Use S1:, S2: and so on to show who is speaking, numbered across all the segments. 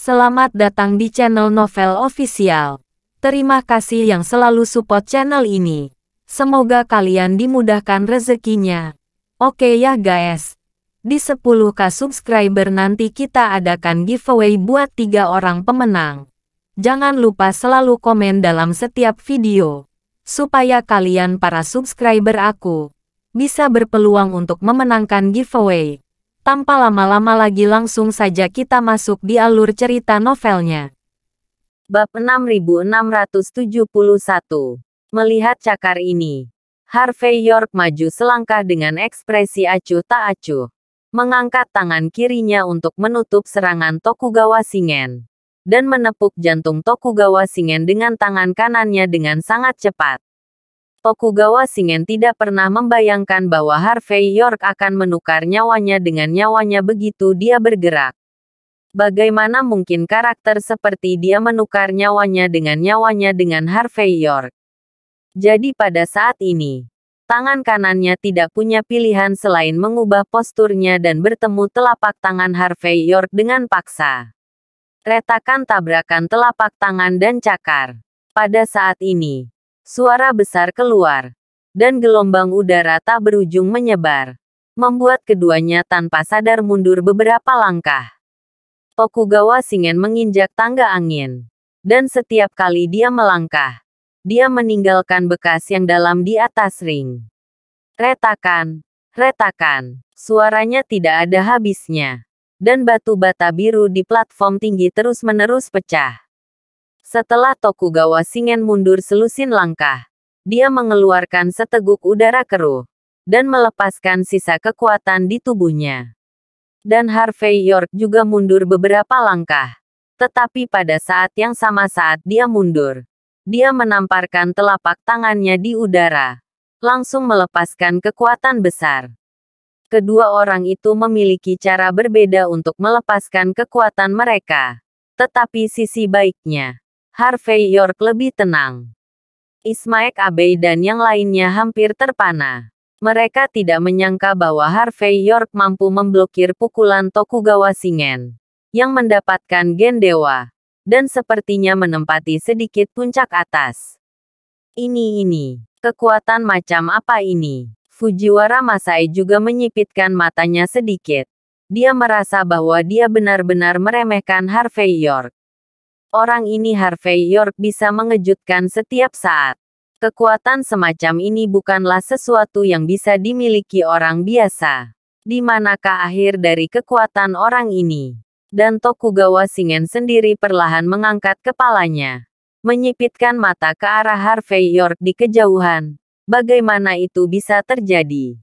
S1: Selamat datang di channel Novel Official. Terima kasih yang selalu support channel ini. Semoga kalian dimudahkan rezekinya. Oke ya guys. Di 10k subscriber nanti kita adakan giveaway buat tiga orang pemenang. Jangan lupa selalu komen dalam setiap video. Supaya kalian para subscriber aku bisa berpeluang untuk memenangkan giveaway. Tanpa lama-lama lagi langsung saja kita masuk di alur cerita novelnya. Bab 6671 Melihat cakar ini, Harvey York maju selangkah dengan ekspresi acuh tak acuh. Mengangkat tangan kirinya untuk menutup serangan Tokugawa Singen dan menepuk jantung Tokugawa Singen dengan tangan kanannya dengan sangat cepat. Tokugawa Shingen tidak pernah membayangkan bahwa Harvey York akan menukar nyawanya dengan nyawanya begitu dia bergerak. Bagaimana mungkin karakter seperti dia menukar nyawanya dengan nyawanya dengan Harvey York? Jadi pada saat ini, tangan kanannya tidak punya pilihan selain mengubah posturnya dan bertemu telapak tangan Harvey York dengan paksa. Retakan tabrakan telapak tangan dan cakar. Pada saat ini, Suara besar keluar. Dan gelombang udara tak berujung menyebar. Membuat keduanya tanpa sadar mundur beberapa langkah. Tokugawa singen menginjak tangga angin. Dan setiap kali dia melangkah, dia meninggalkan bekas yang dalam di atas ring. Retakan, retakan, suaranya tidak ada habisnya. Dan batu bata biru di platform tinggi terus-menerus pecah. Setelah Tokugawa Singen mundur selusin langkah, dia mengeluarkan seteguk udara keruh dan melepaskan sisa kekuatan di tubuhnya. Dan Harvey York juga mundur beberapa langkah. Tetapi pada saat yang sama saat dia mundur, dia menamparkan telapak tangannya di udara, langsung melepaskan kekuatan besar. Kedua orang itu memiliki cara berbeda untuk melepaskan kekuatan mereka. Tetapi sisi baiknya, Harvey York lebih tenang. Ismaek Abey dan yang lainnya hampir terpana. Mereka tidak menyangka bahwa Harvey York mampu memblokir pukulan Tokugawa Singen yang mendapatkan gen dewa dan sepertinya menempati sedikit puncak atas. Ini ini, kekuatan macam apa ini? Fujiwara Masai juga menyipitkan matanya sedikit. Dia merasa bahwa dia benar-benar meremehkan Harvey York. Orang ini Harvey York bisa mengejutkan setiap saat. Kekuatan semacam ini bukanlah sesuatu yang bisa dimiliki orang biasa. Di manakah akhir dari kekuatan orang ini? Dan Tokugawa Singen sendiri perlahan mengangkat kepalanya. Menyipitkan mata ke arah Harvey York di kejauhan. Bagaimana itu bisa terjadi?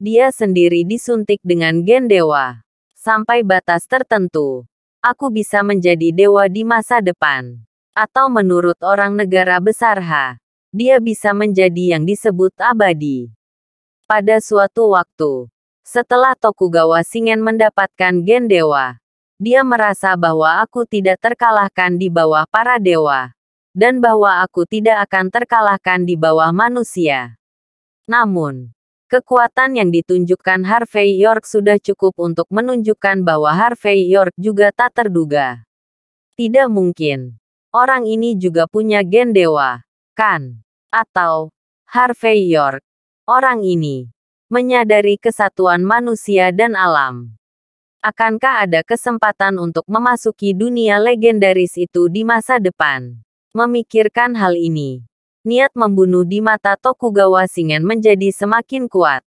S1: Dia sendiri disuntik dengan gen dewa. Sampai batas tertentu, aku bisa menjadi dewa di masa depan. Atau menurut orang negara besar H, dia bisa menjadi yang disebut abadi. Pada suatu waktu, setelah Tokugawa Shingen mendapatkan gen dewa, dia merasa bahwa aku tidak terkalahkan di bawah para dewa, dan bahwa aku tidak akan terkalahkan di bawah manusia. Namun, Kekuatan yang ditunjukkan Harvey York sudah cukup untuk menunjukkan bahwa Harvey York juga tak terduga. Tidak mungkin. Orang ini juga punya gen dewa, kan? Atau, Harvey York, orang ini, menyadari kesatuan manusia dan alam. Akankah ada kesempatan untuk memasuki dunia legendaris itu di masa depan? Memikirkan hal ini, niat membunuh di mata Tokugawa Shingen menjadi semakin kuat.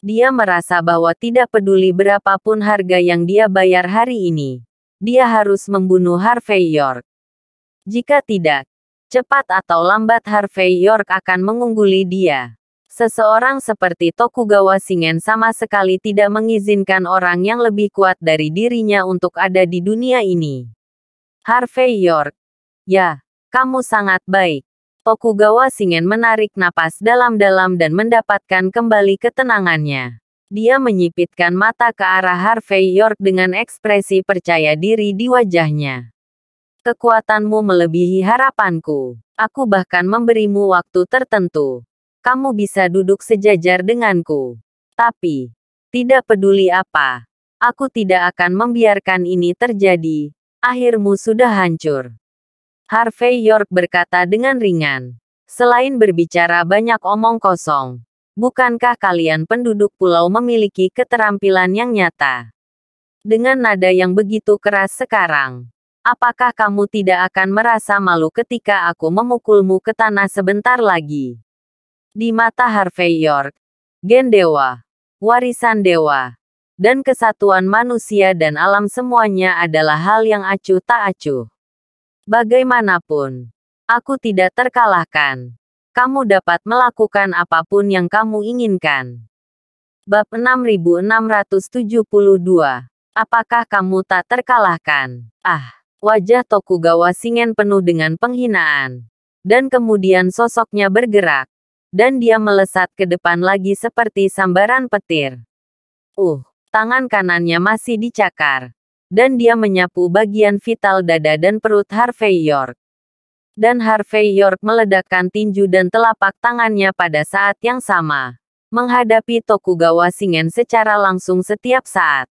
S1: Dia merasa bahwa tidak peduli berapapun harga yang dia bayar hari ini, dia harus membunuh Harvey York. Jika tidak, cepat atau lambat Harvey York akan mengungguli dia. Seseorang seperti Tokugawa Shingen sama sekali tidak mengizinkan orang yang lebih kuat dari dirinya untuk ada di dunia ini. Harvey York, ya, kamu sangat baik. Tokugawa Shingen menarik napas dalam-dalam dan mendapatkan kembali ketenangannya. Dia menyipitkan mata ke arah Harvey York dengan ekspresi percaya diri di wajahnya. Kekuatanmu melebihi harapanku. Aku bahkan memberimu waktu tertentu. Kamu bisa duduk sejajar denganku. Tapi, tidak peduli apa, aku tidak akan membiarkan ini terjadi. Akhirmu sudah hancur. Harvey York berkata dengan ringan. Selain berbicara banyak omong kosong, bukankah kalian penduduk pulau memiliki keterampilan yang nyata? Dengan nada yang begitu keras sekarang, apakah kamu tidak akan merasa malu ketika aku memukulmu ke tanah sebentar lagi? Di mata Harvey York, gen dewa, warisan dewa, dan kesatuan manusia dan alam semuanya adalah hal yang acuh tak acuh. Bagaimanapun, aku tidak terkalahkan. Kamu dapat melakukan apapun yang kamu inginkan. Bab 6672. Apakah kamu tak terkalahkan? Ah, wajah Tokugawa Singen penuh dengan penghinaan. Dan kemudian sosoknya bergerak. Dan dia melesat ke depan lagi seperti sambaran petir. Uh, tangan kanannya masih dicakar dan dia menyapu bagian vital dada dan perut Harvey York. Dan Harvey York meledakkan tinju dan telapak tangannya pada saat yang sama. Menghadapi Tokugawa Singen secara langsung setiap saat.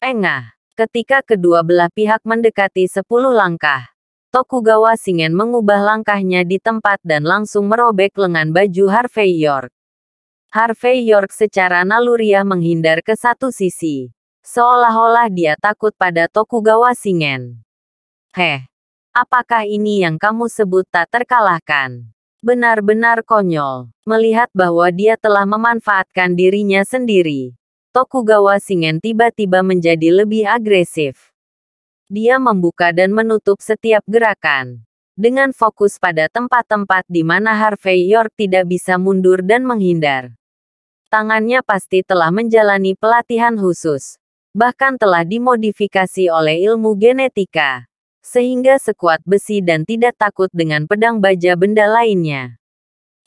S1: Engah. Ketika kedua belah pihak mendekati 10 langkah, Tokugawa Singen mengubah langkahnya di tempat dan langsung merobek lengan baju Harvey York. Harvey York secara naluriah menghindar ke satu sisi seolah-olah dia takut pada Tokugawa Singen. Heh, apakah ini yang kamu sebut tak terkalahkan? Benar-benar konyol, melihat bahwa dia telah memanfaatkan dirinya sendiri. Tokugawa Singen tiba-tiba menjadi lebih agresif. Dia membuka dan menutup setiap gerakan dengan fokus pada tempat-tempat di mana Harvey York tidak bisa mundur dan menghindar. Tangannya pasti telah menjalani pelatihan khusus, bahkan telah dimodifikasi oleh ilmu genetika, sehingga sekuat besi dan tidak takut dengan pedang baja benda lainnya.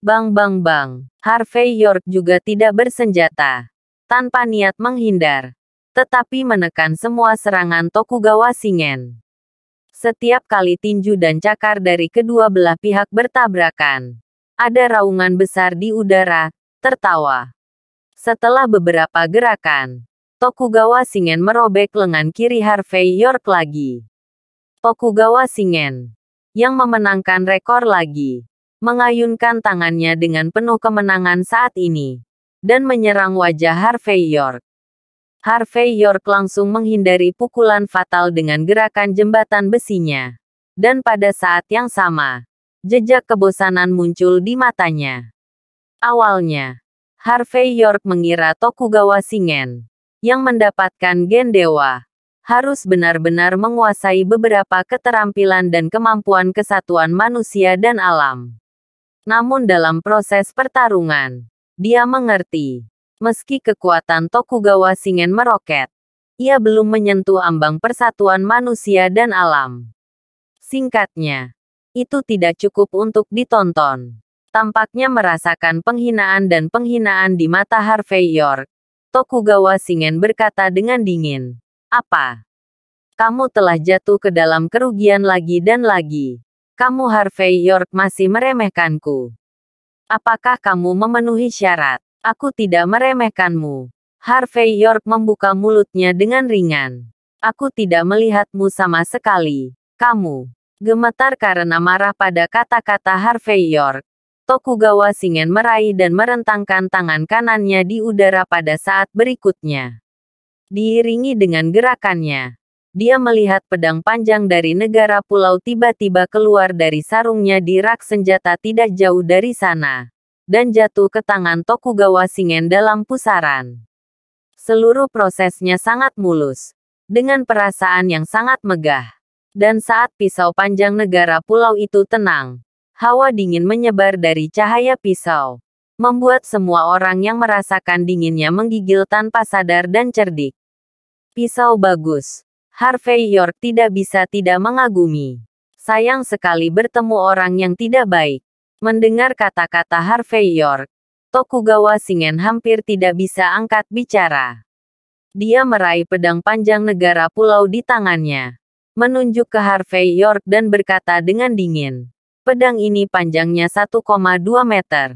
S1: Bang bang bang, Harvey York juga tidak bersenjata, tanpa niat menghindar, tetapi menekan semua serangan Tokugawa Shingen. Setiap kali tinju dan cakar dari kedua belah pihak bertabrakan, ada raungan besar di udara, tertawa. Setelah beberapa gerakan, Tokugawa Singen merobek lengan kiri Harvey York lagi. Tokugawa Singen, yang memenangkan rekor lagi, mengayunkan tangannya dengan penuh kemenangan saat ini, dan menyerang wajah Harvey York. Harvey York langsung menghindari pukulan fatal dengan gerakan jembatan besinya. Dan pada saat yang sama, jejak kebosanan muncul di matanya. Awalnya, Harvey York mengira Tokugawa Singen yang mendapatkan gen dewa harus benar-benar menguasai beberapa keterampilan dan kemampuan kesatuan manusia dan alam. Namun dalam proses pertarungan, dia mengerti, meski kekuatan Tokugawa Shingen meroket, ia belum menyentuh ambang persatuan manusia dan alam. Singkatnya, itu tidak cukup untuk ditonton. Tampaknya merasakan penghinaan dan penghinaan di mata Harvey York, Tokugawa Singen berkata dengan dingin. Apa? Kamu telah jatuh ke dalam kerugian lagi dan lagi. Kamu Harvey York masih meremehkanku. Apakah kamu memenuhi syarat? Aku tidak meremehkanmu. Harvey York membuka mulutnya dengan ringan. Aku tidak melihatmu sama sekali. Kamu gemetar karena marah pada kata-kata Harvey York. Tokugawa Shingen meraih dan merentangkan tangan kanannya di udara pada saat berikutnya. Diiringi dengan gerakannya, dia melihat pedang panjang dari negara pulau tiba-tiba keluar dari sarungnya di rak senjata tidak jauh dari sana, dan jatuh ke tangan Tokugawa Shingen dalam pusaran. Seluruh prosesnya sangat mulus, dengan perasaan yang sangat megah. Dan saat pisau panjang negara pulau itu tenang, Hawa dingin menyebar dari cahaya pisau. Membuat semua orang yang merasakan dinginnya menggigil tanpa sadar dan cerdik. Pisau bagus. Harvey York tidak bisa tidak mengagumi. Sayang sekali bertemu orang yang tidak baik. Mendengar kata-kata Harvey York, Tokugawa Singen hampir tidak bisa angkat bicara. Dia meraih pedang panjang negara pulau di tangannya menunjuk ke Harvey York dan berkata dengan dingin, Pedang ini panjangnya 1,2 meter.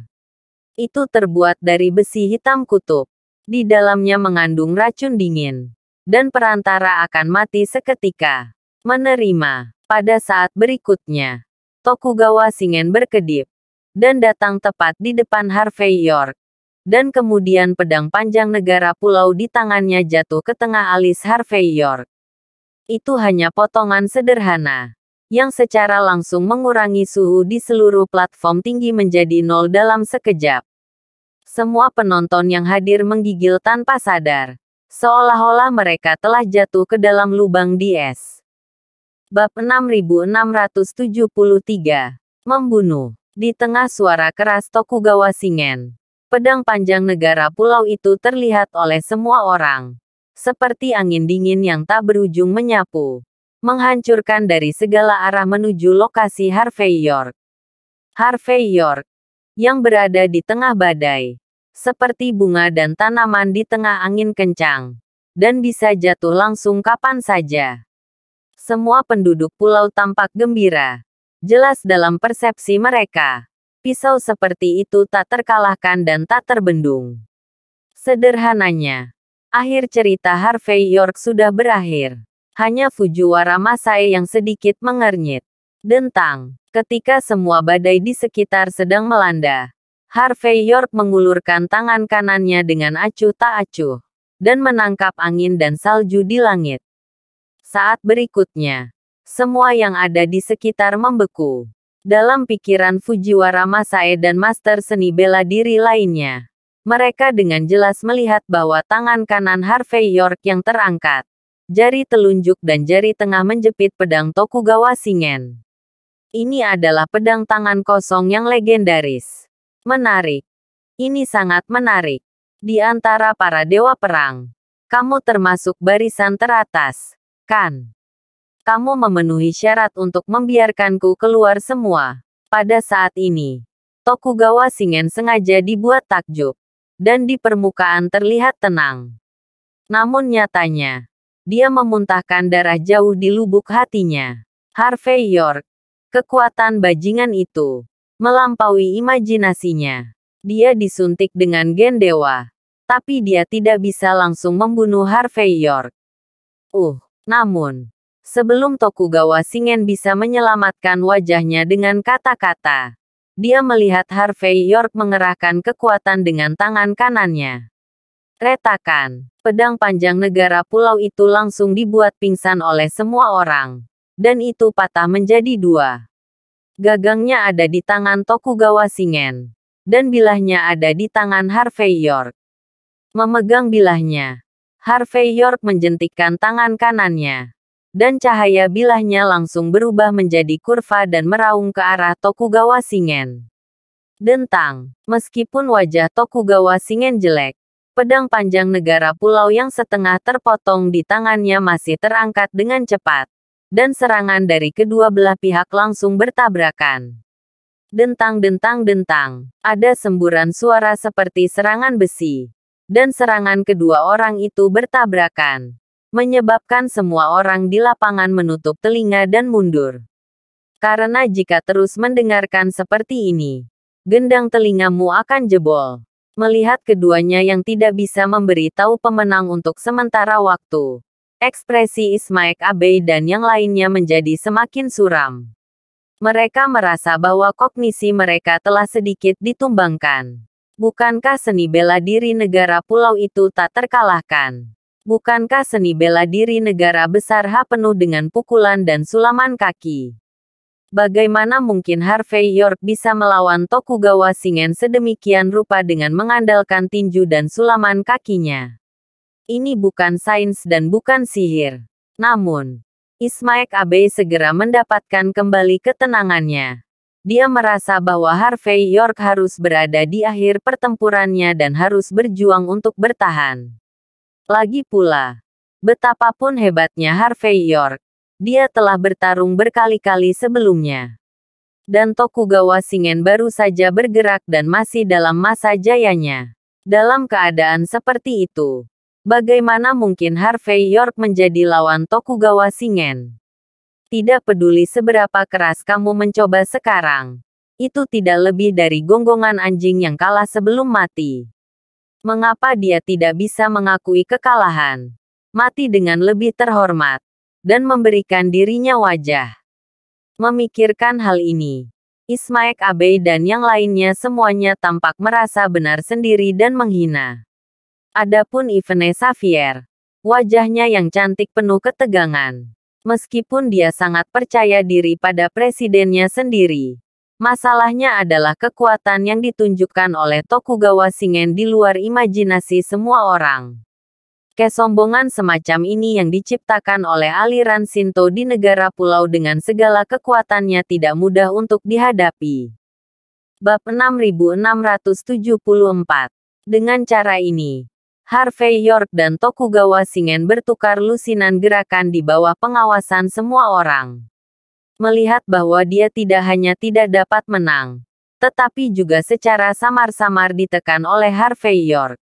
S1: Itu terbuat dari besi hitam kutub. Di dalamnya mengandung racun dingin. Dan perantara akan mati seketika. Menerima. Pada saat berikutnya, Tokugawa Singen berkedip. Dan datang tepat di depan Harvey York dan kemudian pedang panjang negara pulau di tangannya jatuh ke tengah alis Harvey York. Itu hanya potongan sederhana yang secara langsung mengurangi suhu di seluruh platform tinggi menjadi nol dalam sekejap. Semua penonton yang hadir menggigil tanpa sadar, seolah-olah mereka telah jatuh ke dalam lubang di es. Bab 6673 Membunuh Di tengah suara keras Tokugawa Singen, pedang panjang negara pulau itu terlihat oleh semua orang seperti angin dingin yang tak berujung menyapu menghancurkan dari segala arah menuju lokasi Harvey York. Harvey York, yang berada di tengah badai, seperti bunga dan tanaman di tengah angin kencang, dan bisa jatuh langsung kapan saja. Semua penduduk pulau tampak gembira, jelas dalam persepsi mereka. Pisau seperti itu tak terkalahkan dan tak terbendung. Sederhananya, akhir cerita Harvey York sudah berakhir. Hanya Fujiwara Masai yang sedikit mengernyit. Dentang. Ketika semua badai di sekitar sedang melanda, Harvey York mengulurkan tangan kanannya dengan acuh tak acuh dan menangkap angin dan salju di langit. Saat berikutnya, semua yang ada di sekitar membeku. Dalam pikiran Fujiwara Masae dan master seni bela diri lainnya, mereka dengan jelas melihat bahwa tangan kanan Harvey York yang terangkat Jari telunjuk dan jari tengah menjepit pedang Tokugawa Shingen. Ini adalah pedang tangan kosong yang legendaris. Menarik. Ini sangat menarik. Di antara para dewa perang, kamu termasuk barisan teratas, kan? Kamu memenuhi syarat untuk membiarkanku keluar semua. Pada saat ini, Tokugawa Shingen sengaja dibuat takjub dan di permukaan terlihat tenang. Namun nyatanya, dia memuntahkan darah jauh di lubuk hatinya. Harvey York. Kekuatan bajingan itu melampaui imajinasinya. Dia disuntik dengan gen dewa, tapi dia tidak bisa langsung membunuh Harvey York. Uh, namun, sebelum Tokugawa Singen bisa menyelamatkan wajahnya dengan kata-kata, dia melihat Harvey York mengerahkan kekuatan dengan tangan kanannya. Retakan pedang panjang negara pulau itu langsung dibuat pingsan oleh semua orang. Dan itu patah menjadi dua. Gagangnya ada di tangan Tokugawa Singen, Dan bilahnya ada di tangan Harvey York. Memegang bilahnya, Harvey York menjentikkan tangan kanannya. Dan cahaya bilahnya langsung berubah menjadi kurva dan meraung ke arah Tokugawa Singen. Dentang, meskipun wajah Tokugawa Singen jelek, Pedang panjang negara pulau yang setengah terpotong di tangannya masih terangkat dengan cepat. Dan serangan dari kedua belah pihak langsung bertabrakan. Dentang-dentang-dentang. Ada semburan suara seperti serangan besi. Dan serangan kedua orang itu bertabrakan. Menyebabkan semua orang di lapangan menutup telinga dan mundur. Karena jika terus mendengarkan seperti ini, gendang telingamu akan jebol. Melihat keduanya yang tidak bisa memberi tahu pemenang untuk sementara waktu, ekspresi Ismaek Abey dan yang lainnya menjadi semakin suram. Mereka merasa bahwa kognisi mereka telah sedikit ditumbangkan. Bukankah seni bela diri negara pulau itu tak terkalahkan? Bukankah seni bela diri negara besar H penuh dengan pukulan dan sulaman kaki? Bagaimana mungkin Harvey York bisa melawan Tokugawa Shingen sedemikian rupa dengan mengandalkan tinju dan sulaman kakinya? Ini bukan sains dan bukan sihir. Namun, Ismaek Abe segera mendapatkan kembali ketenangannya. Dia merasa bahwa Harvey York harus berada di akhir pertempurannya dan harus berjuang untuk bertahan. Lagi pula, betapapun hebatnya Harvey York, dia telah bertarung berkali-kali sebelumnya. Dan Tokugawa Shingen baru saja bergerak dan masih dalam masa jayanya. Dalam keadaan seperti itu, bagaimana mungkin Harvey York menjadi lawan Tokugawa Shingen? Tidak peduli seberapa keras kamu mencoba sekarang, itu tidak lebih dari gonggongan anjing yang kalah sebelum mati. Mengapa dia tidak bisa mengakui kekalahan? Mati dengan lebih terhormat dan memberikan dirinya wajah. Memikirkan hal ini, Ismaek Abey dan yang lainnya semuanya tampak merasa benar sendiri dan menghina. Adapun Ivene Xavier, wajahnya yang cantik penuh ketegangan. Meskipun dia sangat percaya diri pada presidennya sendiri, Masalahnya adalah kekuatan yang ditunjukkan oleh Tokugawa Shingen di luar imajinasi semua orang. Kesombongan semacam ini yang diciptakan oleh aliran Sinto di negara pulau dengan segala kekuatannya tidak mudah untuk dihadapi. Bab 6674 Dengan cara ini, Harvey York dan Tokugawa Singen bertukar lusinan gerakan di bawah pengawasan semua orang. Melihat bahwa dia tidak hanya tidak dapat menang, tetapi juga secara samar-samar ditekan oleh Harvey York.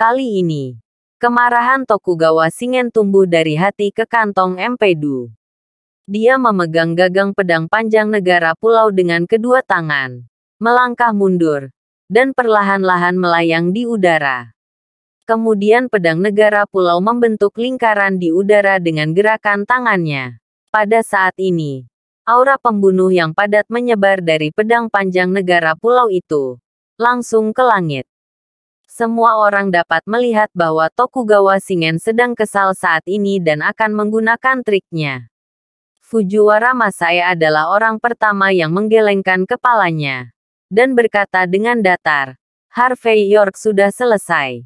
S1: Kali ini, Kemarahan Tokugawa Singen tumbuh dari hati ke kantong Empedu. Dia memegang gagang pedang panjang negara pulau dengan kedua tangan, melangkah mundur, dan perlahan-lahan melayang di udara. Kemudian pedang negara pulau membentuk lingkaran di udara dengan gerakan tangannya. Pada saat ini, aura pembunuh yang padat menyebar dari pedang panjang negara pulau itu langsung ke langit semua orang dapat melihat bahwa Tokugawa Shingen sedang kesal saat ini dan akan menggunakan triknya. Fujiwara Masai adalah orang pertama yang menggelengkan kepalanya dan berkata dengan datar, Harvey York sudah selesai.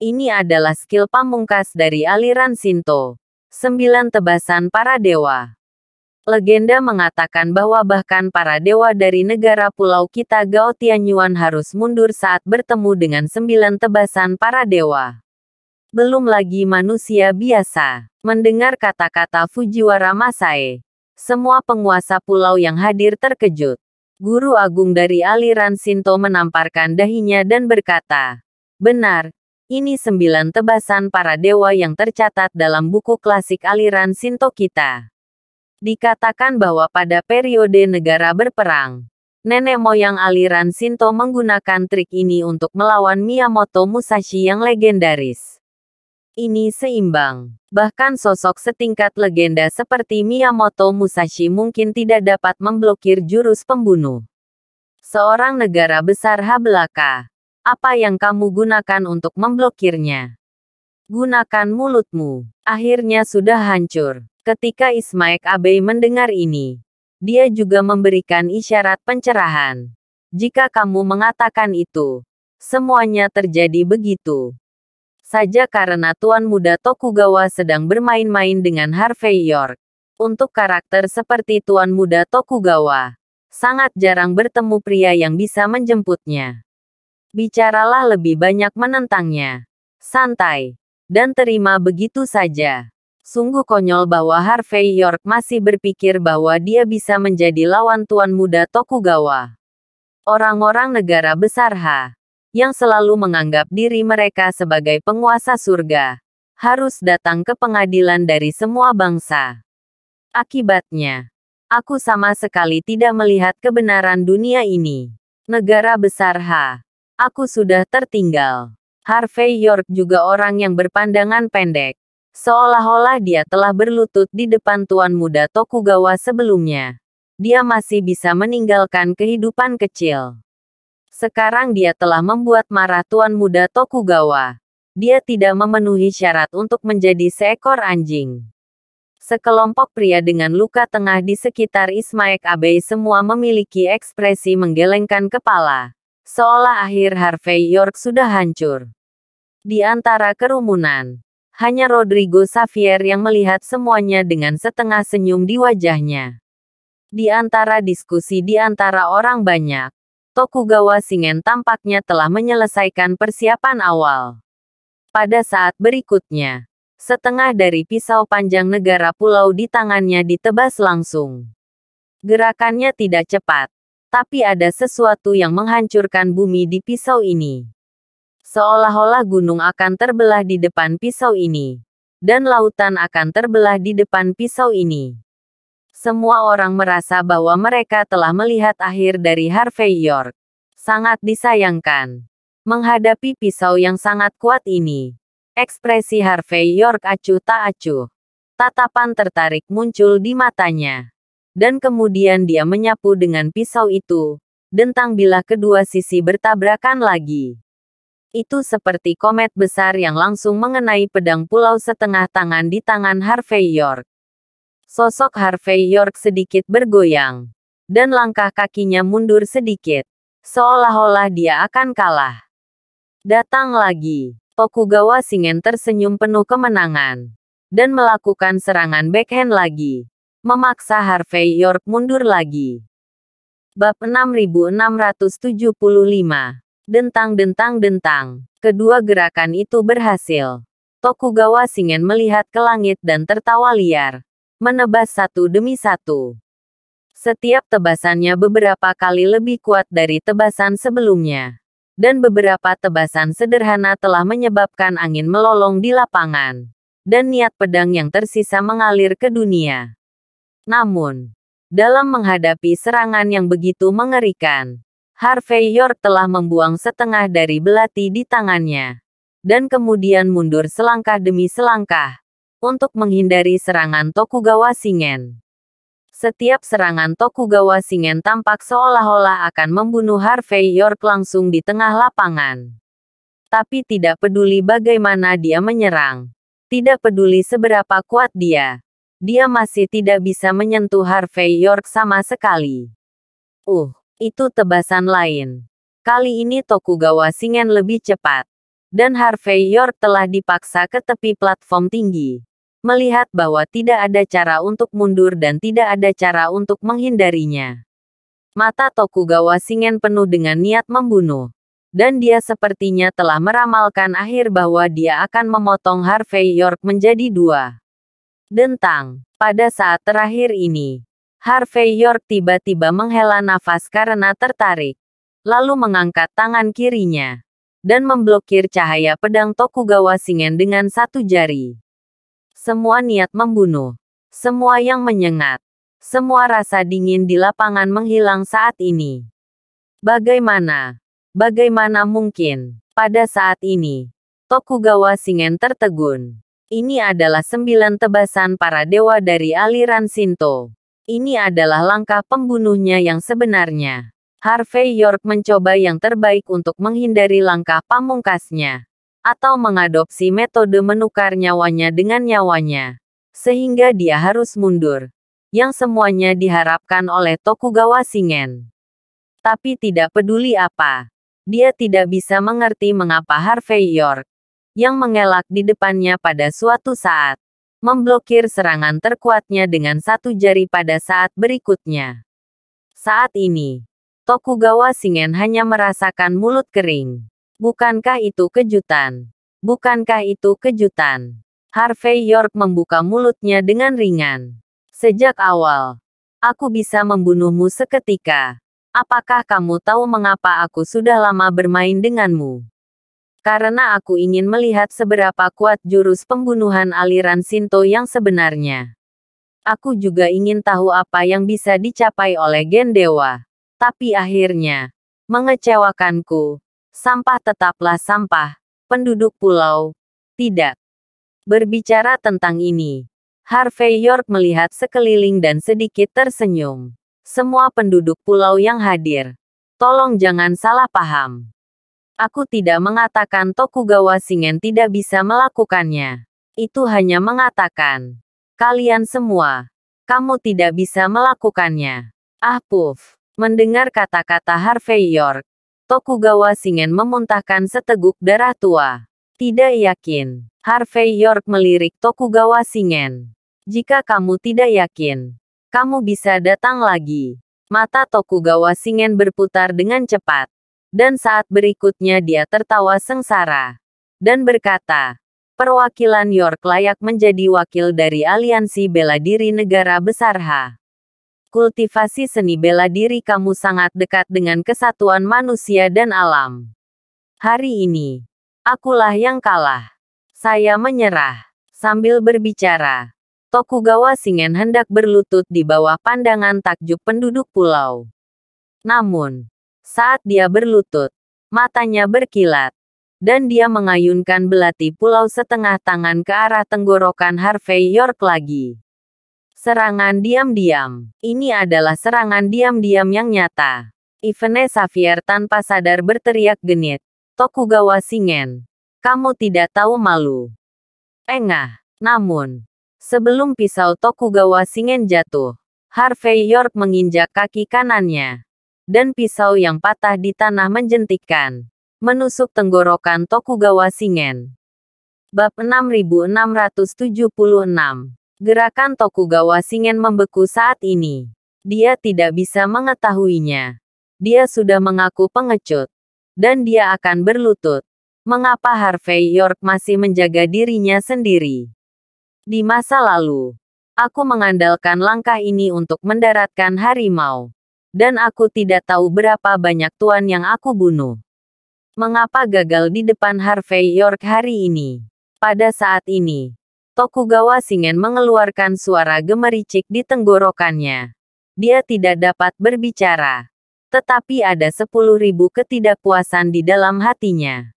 S1: Ini adalah skill pamungkas dari aliran Shinto. Sembilan tebasan para dewa. Legenda mengatakan bahwa bahkan para dewa dari negara pulau kita Gao Tianyuan harus mundur saat bertemu dengan sembilan tebasan para dewa. Belum lagi manusia biasa. Mendengar kata-kata Fujiwara Masae, semua penguasa pulau yang hadir terkejut. Guru Agung dari aliran Sinto menamparkan dahinya dan berkata, Benar, ini sembilan tebasan para dewa yang tercatat dalam buku klasik aliran Sinto kita. Dikatakan bahwa pada periode negara berperang, nenek moyang aliran Shinto menggunakan trik ini untuk melawan Miyamoto Musashi yang legendaris. Ini seimbang. Bahkan sosok setingkat legenda seperti Miyamoto Musashi mungkin tidak dapat memblokir jurus pembunuh. Seorang negara besar Hablaka. Apa yang kamu gunakan untuk memblokirnya? Gunakan mulutmu. Akhirnya sudah hancur. Ketika Ismaek Abe mendengar ini, dia juga memberikan isyarat pencerahan. Jika kamu mengatakan itu, semuanya terjadi begitu. Saja karena Tuan Muda Tokugawa sedang bermain-main dengan Harvey York. Untuk karakter seperti Tuan Muda Tokugawa, sangat jarang bertemu pria yang bisa menjemputnya. Bicaralah lebih banyak menentangnya. Santai. Dan terima begitu saja. Sungguh konyol bahwa Harvey York masih berpikir bahwa dia bisa menjadi lawan tuan muda Tokugawa. Orang-orang negara besar H, yang selalu menganggap diri mereka sebagai penguasa surga, harus datang ke pengadilan dari semua bangsa. Akibatnya, aku sama sekali tidak melihat kebenaran dunia ini. Negara besar H, aku sudah tertinggal. Harvey York juga orang yang berpandangan pendek. Seolah-olah dia telah berlutut di depan tuan muda Tokugawa sebelumnya. Dia masih bisa meninggalkan kehidupan kecil. Sekarang dia telah membuat marah tuan muda Tokugawa. Dia tidak memenuhi syarat untuk menjadi seekor anjing. Sekelompok pria dengan luka tengah di sekitar Ismaek Abey semua memiliki ekspresi menggelengkan kepala. Seolah akhir Harvey York sudah hancur. Di antara kerumunan, hanya Rodrigo Xavier yang melihat semuanya dengan setengah senyum di wajahnya. Di antara diskusi di antara orang banyak, Tokugawa Shingen tampaknya telah menyelesaikan persiapan awal. Pada saat berikutnya, setengah dari pisau panjang negara pulau di tangannya ditebas langsung. Gerakannya tidak cepat, tapi ada sesuatu yang menghancurkan bumi di pisau ini. Seolah-olah gunung akan terbelah di depan pisau ini. Dan lautan akan terbelah di depan pisau ini. Semua orang merasa bahwa mereka telah melihat akhir dari Harvey York. Sangat disayangkan. Menghadapi pisau yang sangat kuat ini. Ekspresi Harvey York acuh tak acuh. Tatapan tertarik muncul di matanya. Dan kemudian dia menyapu dengan pisau itu, dentang bila kedua sisi bertabrakan lagi. Itu seperti komet besar yang langsung mengenai pedang pulau setengah tangan di tangan Harvey York. Sosok Harvey York sedikit bergoyang. Dan langkah kakinya mundur sedikit. Seolah-olah dia akan kalah. Datang lagi. Tokugawa Singen tersenyum penuh kemenangan. Dan melakukan serangan backhand lagi. Memaksa Harvey York mundur lagi. Bab 6675 Dentang-dentang-dentang. Kedua gerakan itu berhasil. Tokugawa Shingen melihat ke langit dan tertawa liar. Menebas satu demi satu. Setiap tebasannya beberapa kali lebih kuat dari tebasan sebelumnya. Dan beberapa tebasan sederhana telah menyebabkan angin melolong di lapangan. Dan niat pedang yang tersisa mengalir ke dunia. Namun, dalam menghadapi serangan yang begitu mengerikan, Harvey York telah membuang setengah dari belati di tangannya. Dan kemudian mundur selangkah demi selangkah. Untuk menghindari serangan Tokugawa Shingen. Setiap serangan Tokugawa Shingen tampak seolah-olah akan membunuh Harvey York langsung di tengah lapangan. Tapi tidak peduli bagaimana dia menyerang. Tidak peduli seberapa kuat dia. Dia masih tidak bisa menyentuh Harvey York sama sekali. Uh, itu tebasan lain. Kali ini Tokugawa Shingen lebih cepat. Dan Harvey York telah dipaksa ke tepi platform tinggi. Melihat bahwa tidak ada cara untuk mundur dan tidak ada cara untuk menghindarinya. Mata Tokugawa Shingen penuh dengan niat membunuh. Dan dia sepertinya telah meramalkan akhir bahwa dia akan memotong Harvey York menjadi dua. Dentang, pada saat terakhir ini, Harvey York tiba-tiba menghela nafas karena tertarik, lalu mengangkat tangan kirinya dan memblokir cahaya pedang Tokugawa Singen dengan satu jari. Semua niat membunuh, semua yang menyengat, semua rasa dingin di lapangan menghilang saat ini. Bagaimana? Bagaimana mungkin pada saat ini Tokugawa Singen tertegun? Ini adalah sembilan tebasan para dewa dari aliran Shinto ini adalah langkah pembunuhnya yang sebenarnya. Harvey York mencoba yang terbaik untuk menghindari langkah pamungkasnya. Atau mengadopsi metode menukar nyawanya dengan nyawanya. Sehingga dia harus mundur. Yang semuanya diharapkan oleh Tokugawa Shingen. Tapi tidak peduli apa. Dia tidak bisa mengerti mengapa Harvey York yang mengelak di depannya pada suatu saat memblokir serangan terkuatnya dengan satu jari pada saat berikutnya. Saat ini, Tokugawa Singen hanya merasakan mulut kering. Bukankah itu kejutan? Bukankah itu kejutan? Harvey York membuka mulutnya dengan ringan. Sejak awal, aku bisa membunuhmu seketika. Apakah kamu tahu mengapa aku sudah lama bermain denganmu? Karena aku ingin melihat seberapa kuat jurus pembunuhan aliran Sinto yang sebenarnya. Aku juga ingin tahu apa yang bisa dicapai oleh Gen Dewa. Tapi akhirnya, mengecewakanku. Sampah tetaplah sampah, penduduk pulau. Tidak. Berbicara tentang ini, Harvey York melihat sekeliling dan sedikit tersenyum. Semua penduduk pulau yang hadir, tolong jangan salah paham. Aku tidak mengatakan Tokugawa Shingen tidak bisa melakukannya. Itu hanya mengatakan, kalian semua, kamu tidak bisa melakukannya. Ah puf, mendengar kata-kata Harvey York, Tokugawa Shingen memuntahkan seteguk darah tua. Tidak yakin, Harvey York melirik Tokugawa Shingen. Jika kamu tidak yakin, kamu bisa datang lagi. Mata Tokugawa Shingen berputar dengan cepat. Dan saat berikutnya dia tertawa sengsara. Dan berkata, perwakilan York layak menjadi wakil dari aliansi bela diri negara besar H. Kultivasi seni bela diri kamu sangat dekat dengan kesatuan manusia dan alam. Hari ini, akulah yang kalah. Saya menyerah. Sambil berbicara, Tokugawa Singen hendak berlutut di bawah pandangan takjub penduduk pulau. Namun, saat dia berlutut. Matanya berkilat. Dan dia mengayunkan belati pulau setengah tangan ke arah tenggorokan Harvey York lagi. Serangan diam-diam. Ini adalah serangan diam-diam yang nyata. Ivene Xavier tanpa sadar berteriak genit. Tokugawa Singen, Kamu tidak tahu malu. Engah. Namun, sebelum pisau Tokugawa Singen jatuh, Harvey York menginjak kaki kanannya dan pisau yang patah di tanah menjentikkan. Menusuk tenggorokan Tokugawa Singen. Bab 6676 Gerakan Tokugawa Singen membeku saat ini. Dia tidak bisa mengetahuinya. Dia sudah mengaku pengecut. Dan dia akan berlutut. Mengapa Harvey York masih menjaga dirinya sendiri? Di masa lalu, aku mengandalkan langkah ini untuk mendaratkan harimau. Dan aku tidak tahu berapa banyak tuan yang aku bunuh. Mengapa gagal di depan Harvey York hari ini? Pada saat ini, Tokugawa Singen mengeluarkan suara gemericik di tenggorokannya. Dia tidak dapat berbicara. Tetapi ada sepuluh ribu ketidakpuasan di dalam hatinya.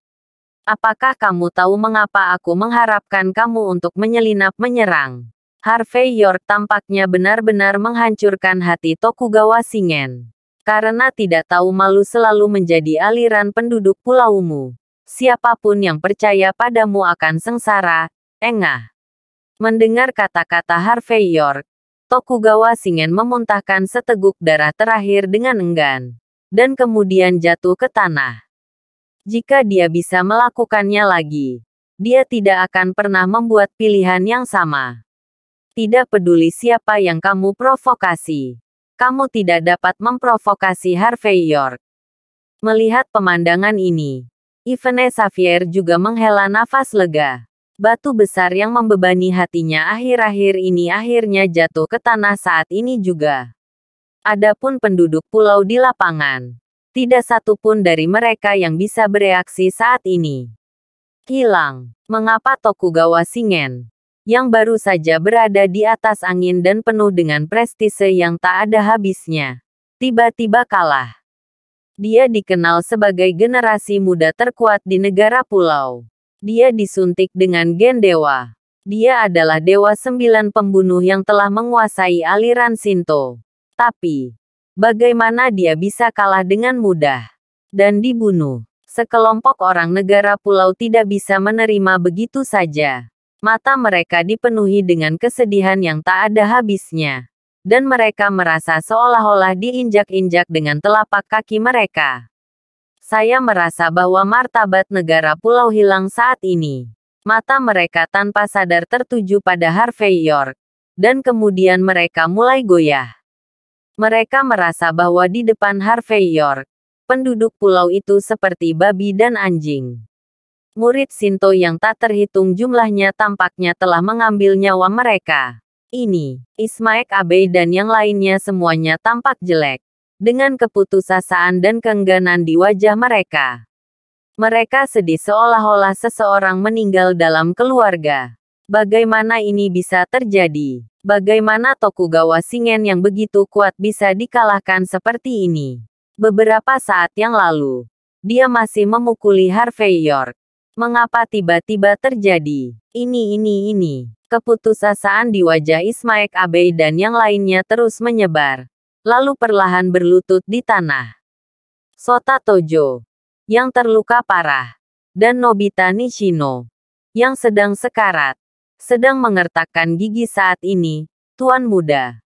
S1: Apakah kamu tahu mengapa aku mengharapkan kamu untuk menyelinap menyerang? Harvey York tampaknya benar-benar menghancurkan hati Tokugawa Shingen. Karena tidak tahu malu selalu menjadi aliran penduduk pulaumu. Siapapun yang percaya padamu akan sengsara, engah. Mendengar kata-kata Harvey York, Tokugawa Shingen memuntahkan seteguk darah terakhir dengan enggan. Dan kemudian jatuh ke tanah jika dia bisa melakukannya lagi. Dia tidak akan pernah membuat pilihan yang sama. Tidak peduli siapa yang kamu provokasi. Kamu tidak dapat memprovokasi Harvey York. Melihat pemandangan ini, Ivane Xavier juga menghela nafas lega. Batu besar yang membebani hatinya akhir-akhir ini akhirnya jatuh ke tanah saat ini juga. Adapun penduduk pulau di lapangan, tidak satu pun dari mereka yang bisa bereaksi saat ini. Hilang, mengapa Tokugawa Singen? yang baru saja berada di atas angin dan penuh dengan prestise yang tak ada habisnya. Tiba-tiba kalah. Dia dikenal sebagai generasi muda terkuat di negara pulau. Dia disuntik dengan gen dewa. Dia adalah dewa sembilan pembunuh yang telah menguasai aliran sinto. Tapi, bagaimana dia bisa kalah dengan mudah dan dibunuh? Sekelompok orang negara pulau tidak bisa menerima begitu saja mata mereka dipenuhi dengan kesedihan yang tak ada habisnya. Dan mereka merasa seolah-olah diinjak-injak dengan telapak kaki mereka. Saya merasa bahwa martabat negara pulau hilang saat ini. Mata mereka tanpa sadar tertuju pada Harvey York. Dan kemudian mereka mulai goyah. Mereka merasa bahwa di depan Harvey York, penduduk pulau itu seperti babi dan anjing. Murid Sinto yang tak terhitung jumlahnya tampaknya telah mengambil nyawa mereka. Ini, Ismaek Abe dan yang lainnya semuanya tampak jelek. Dengan keputusasaan dan keengganan di wajah mereka. Mereka sedih seolah-olah seseorang meninggal dalam keluarga. Bagaimana ini bisa terjadi? Bagaimana Tokugawa Singen yang begitu kuat bisa dikalahkan seperti ini? Beberapa saat yang lalu, dia masih memukuli Harvey York. Mengapa tiba-tiba terjadi? Ini ini ini. Keputusasaan di wajah Ismaek Abey dan yang lainnya terus menyebar. Lalu perlahan berlutut di tanah. Sota Tojo. Yang terluka parah. Dan Nobita Nishino. Yang sedang sekarat. Sedang mengertakkan gigi saat ini, Tuan Muda.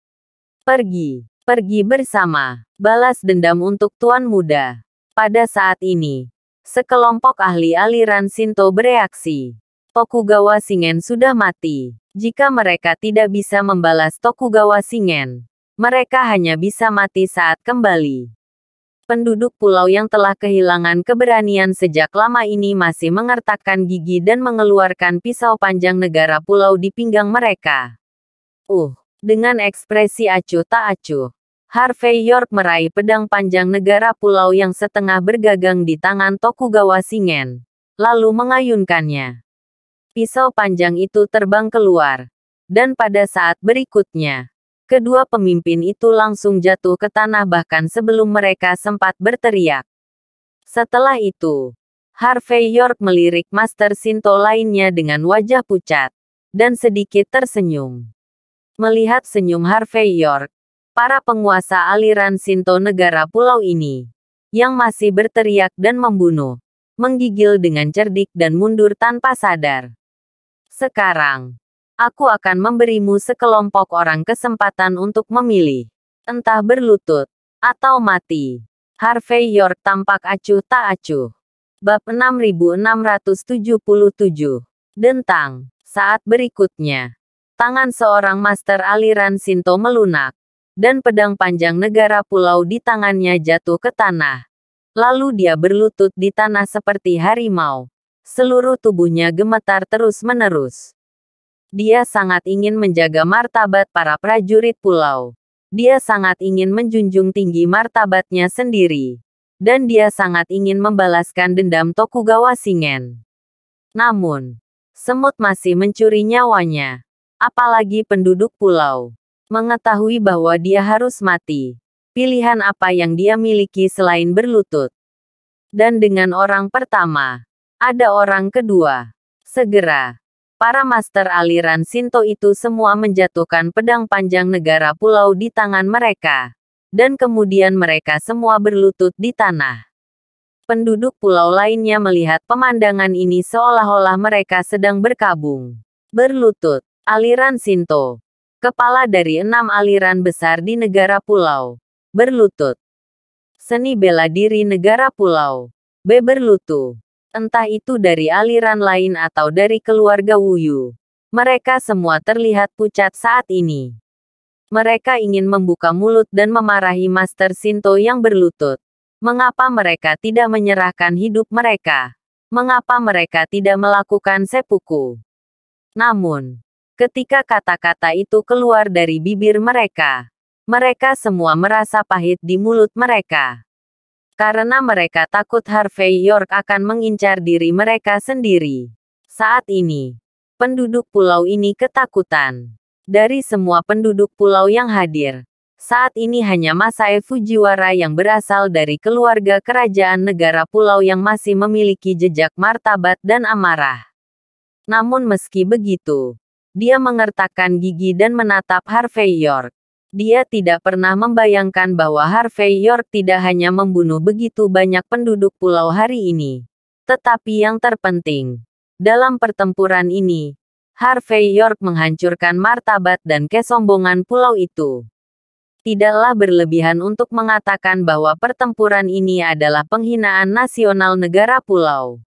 S1: Pergi. Pergi bersama. Balas dendam untuk Tuan Muda. Pada saat ini, Sekelompok ahli aliran Sinto bereaksi. Tokugawa Shingen sudah mati. Jika mereka tidak bisa membalas Tokugawa Shingen, mereka hanya bisa mati saat kembali. Penduduk pulau yang telah kehilangan keberanian sejak lama ini masih mengertakkan gigi dan mengeluarkan pisau panjang negara pulau di pinggang mereka. Uh, dengan ekspresi acuh tak acuh, Harvey York meraih pedang panjang negara pulau yang setengah bergagang di tangan Tokugawa Shingen, lalu mengayunkannya. Pisau panjang itu terbang keluar, dan pada saat berikutnya, kedua pemimpin itu langsung jatuh ke tanah bahkan sebelum mereka sempat berteriak. Setelah itu, Harvey York melirik Master Sinto lainnya dengan wajah pucat dan sedikit tersenyum. Melihat senyum Harvey York, para penguasa aliran Sinto negara pulau ini, yang masih berteriak dan membunuh, menggigil dengan cerdik dan mundur tanpa sadar. Sekarang, aku akan memberimu sekelompok orang kesempatan untuk memilih, entah berlutut atau mati. Harvey York tampak acuh tak acuh. Bab 6677. Dentang. Saat berikutnya, tangan seorang master aliran Sinto melunak dan pedang panjang negara pulau di tangannya jatuh ke tanah. Lalu dia berlutut di tanah seperti harimau. Seluruh tubuhnya gemetar terus-menerus. Dia sangat ingin menjaga martabat para prajurit pulau. Dia sangat ingin menjunjung tinggi martabatnya sendiri. Dan dia sangat ingin membalaskan dendam Tokugawa Shingen. Namun, semut masih mencuri nyawanya. Apalagi penduduk pulau mengetahui bahwa dia harus mati. Pilihan apa yang dia miliki selain berlutut? Dan dengan orang pertama, ada orang kedua. Segera, para master aliran Sinto itu semua menjatuhkan pedang panjang negara pulau di tangan mereka. Dan kemudian mereka semua berlutut di tanah. Penduduk pulau lainnya melihat pemandangan ini seolah-olah mereka sedang berkabung. Berlutut, aliran Sinto, kepala dari enam aliran besar di negara pulau. Berlutut. Seni bela diri negara pulau. Beberlutu. Entah itu dari aliran lain atau dari keluarga Wuyu. Mereka semua terlihat pucat saat ini. Mereka ingin membuka mulut dan memarahi Master Sinto yang berlutut. Mengapa mereka tidak menyerahkan hidup mereka? Mengapa mereka tidak melakukan sepuku? Namun, Ketika kata-kata itu keluar dari bibir mereka, mereka semua merasa pahit di mulut mereka. Karena mereka takut Harvey York akan mengincar diri mereka sendiri. Saat ini, penduduk pulau ini ketakutan. Dari semua penduduk pulau yang hadir, saat ini hanya Masae Fujiwara yang berasal dari keluarga kerajaan negara pulau yang masih memiliki jejak martabat dan amarah. Namun meski begitu, dia mengertakkan gigi dan menatap Harvey York. Dia tidak pernah membayangkan bahwa Harvey York tidak hanya membunuh begitu banyak penduduk pulau hari ini. Tetapi yang terpenting, dalam pertempuran ini, Harvey York menghancurkan martabat dan kesombongan pulau itu. Tidaklah berlebihan untuk mengatakan bahwa pertempuran ini adalah penghinaan nasional negara pulau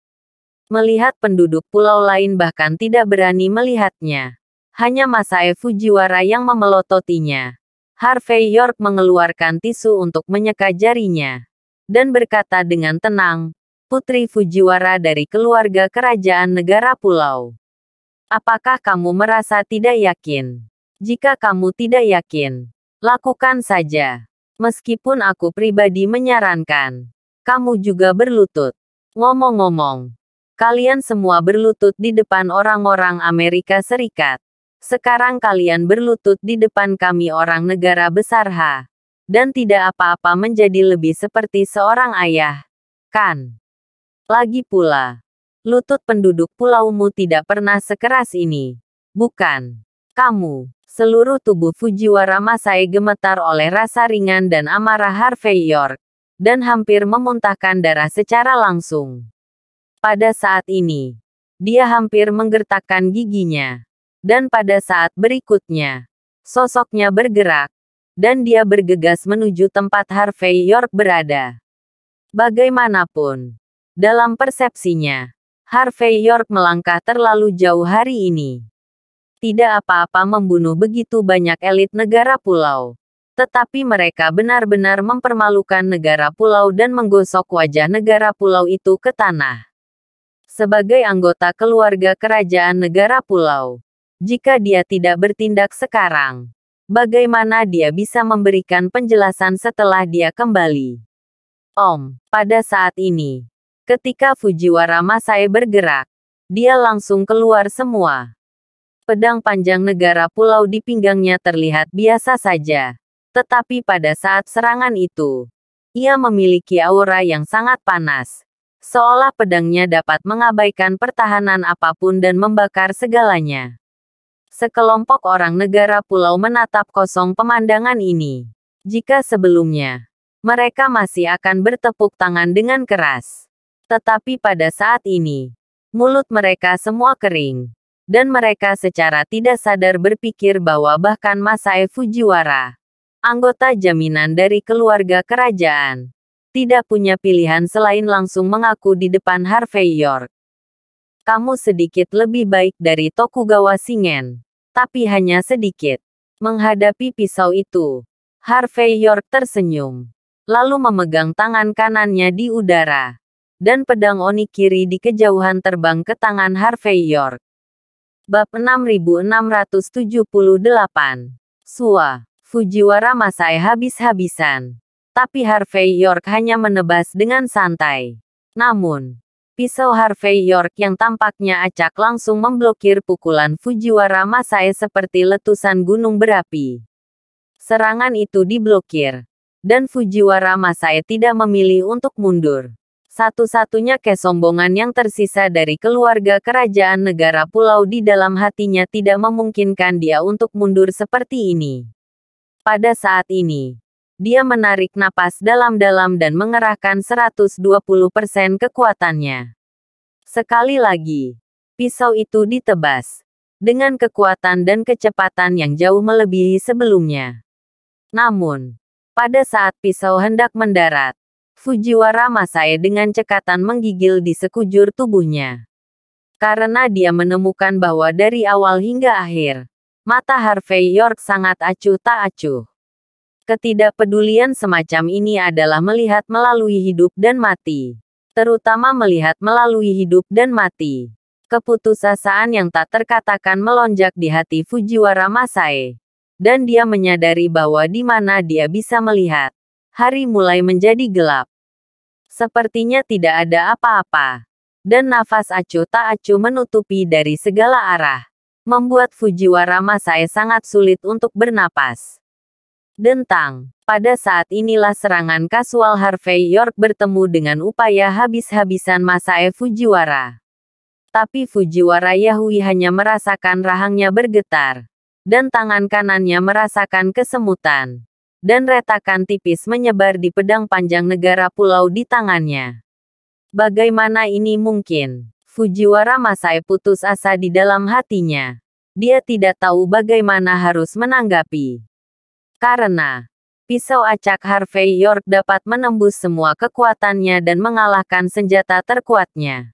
S1: melihat penduduk pulau lain bahkan tidak berani melihatnya. Hanya Masae Fujiwara yang memelototinya. Harvey York mengeluarkan tisu untuk menyeka jarinya. Dan berkata dengan tenang, Putri Fujiwara dari keluarga kerajaan negara pulau. Apakah kamu merasa tidak yakin? Jika kamu tidak yakin, lakukan saja. Meskipun aku pribadi menyarankan, kamu juga berlutut. Ngomong-ngomong, kalian semua berlutut di depan orang-orang Amerika Serikat. Sekarang kalian berlutut di depan kami orang negara besar ha. Dan tidak apa-apa menjadi lebih seperti seorang ayah. Kan? Lagi pula, lutut penduduk pulaumu tidak pernah sekeras ini. Bukan. Kamu, seluruh tubuh Fujiwara Masai gemetar oleh rasa ringan dan amarah Harvey York, dan hampir memuntahkan darah secara langsung. Pada saat ini, dia hampir menggertakkan giginya. Dan pada saat berikutnya, sosoknya bergerak, dan dia bergegas menuju tempat Harvey York berada. Bagaimanapun, dalam persepsinya, Harvey York melangkah terlalu jauh hari ini. Tidak apa-apa membunuh begitu banyak elit negara pulau. Tetapi mereka benar-benar mempermalukan negara pulau dan menggosok wajah negara pulau itu ke tanah. Sebagai anggota keluarga kerajaan negara pulau, jika dia tidak bertindak sekarang, bagaimana dia bisa memberikan penjelasan setelah dia kembali? Om, pada saat ini, ketika Fujiwara Masai bergerak, dia langsung keluar semua. Pedang panjang negara pulau di pinggangnya terlihat biasa saja. Tetapi pada saat serangan itu, ia memiliki aura yang sangat panas. Seolah pedangnya dapat mengabaikan pertahanan apapun dan membakar segalanya sekelompok orang negara pulau menatap kosong pemandangan ini. Jika sebelumnya mereka masih akan bertepuk tangan dengan keras, tetapi pada saat ini mulut mereka semua kering dan mereka secara tidak sadar berpikir bahwa bahkan Masae Fujiwara, anggota jaminan dari keluarga kerajaan, tidak punya pilihan selain langsung mengaku di depan Harvey York kamu sedikit lebih baik dari Tokugawa Shingen. Tapi hanya sedikit. Menghadapi pisau itu, Harvey York tersenyum. Lalu memegang tangan kanannya di udara. Dan pedang oni kiri di kejauhan terbang ke tangan Harvey York. Bab 6678. Sua, Fujiwara Masai habis-habisan. Tapi Harvey York hanya menebas dengan santai. Namun, Pisau Harvey York yang tampaknya acak langsung memblokir pukulan Fujiwara Masae seperti letusan gunung berapi. Serangan itu diblokir. Dan Fujiwara Masae tidak memilih untuk mundur. Satu-satunya kesombongan yang tersisa dari keluarga kerajaan negara pulau di dalam hatinya tidak memungkinkan dia untuk mundur seperti ini. Pada saat ini, dia menarik napas dalam-dalam dan mengerahkan 120% kekuatannya. Sekali lagi, pisau itu ditebas dengan kekuatan dan kecepatan yang jauh melebihi sebelumnya. Namun, pada saat pisau hendak mendarat, Fujiwara Masai dengan cekatan menggigil di sekujur tubuhnya. Karena dia menemukan bahwa dari awal hingga akhir, mata Harvey York sangat acuh tak acuh. Ketidakpedulian semacam ini adalah melihat melalui hidup dan mati, terutama melihat melalui hidup dan mati. Keputusasaan yang tak terkatakan melonjak di hati Fujiwara Masae, dan dia menyadari bahwa di mana dia bisa melihat, hari mulai menjadi gelap. Sepertinya tidak ada apa-apa, dan nafas acuh tak acuh menutupi dari segala arah, membuat Fujiwara Masae sangat sulit untuk bernapas. Dentang. Pada saat inilah serangan kasual Harvey York bertemu dengan upaya habis-habisan Masae Fujiwara. Tapi Fujiwara Yahui hanya merasakan rahangnya bergetar. Dan tangan kanannya merasakan kesemutan. Dan retakan tipis menyebar di pedang panjang negara pulau di tangannya. Bagaimana ini mungkin? Fujiwara Masae putus asa di dalam hatinya. Dia tidak tahu bagaimana harus menanggapi. Karena pisau acak Harvey York dapat menembus semua kekuatannya dan mengalahkan senjata terkuatnya.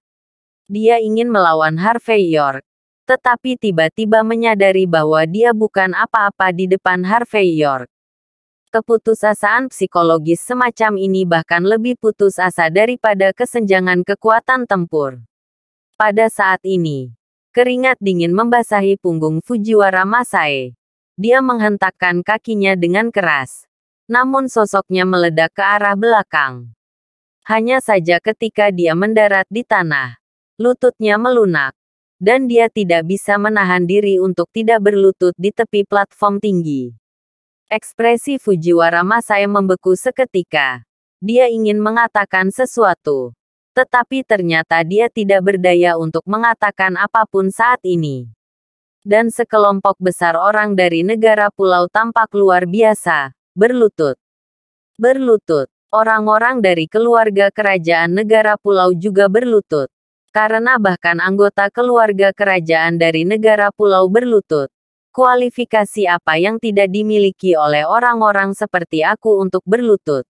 S1: Dia ingin melawan Harvey York, tetapi tiba-tiba menyadari bahwa dia bukan apa-apa di depan Harvey York keputusasaan psikologis semacam ini bahkan lebih putus asa daripada kesenjangan kekuatan tempur. Pada saat ini, keringat dingin membasahi punggung Fujiwara Masae. Dia menghentakkan kakinya dengan keras. Namun sosoknya meledak ke arah belakang. Hanya saja ketika dia mendarat di tanah, lututnya melunak. Dan dia tidak bisa menahan diri untuk tidak berlutut di tepi platform tinggi. Ekspresi Fujiwara Masai membeku seketika. Dia ingin mengatakan sesuatu. Tetapi ternyata dia tidak berdaya untuk mengatakan apapun saat ini dan sekelompok besar orang dari negara pulau tampak luar biasa, berlutut. Berlutut. Orang-orang dari keluarga kerajaan negara pulau juga berlutut. Karena bahkan anggota keluarga kerajaan dari negara pulau berlutut. Kualifikasi apa yang tidak dimiliki oleh orang-orang seperti aku untuk berlutut?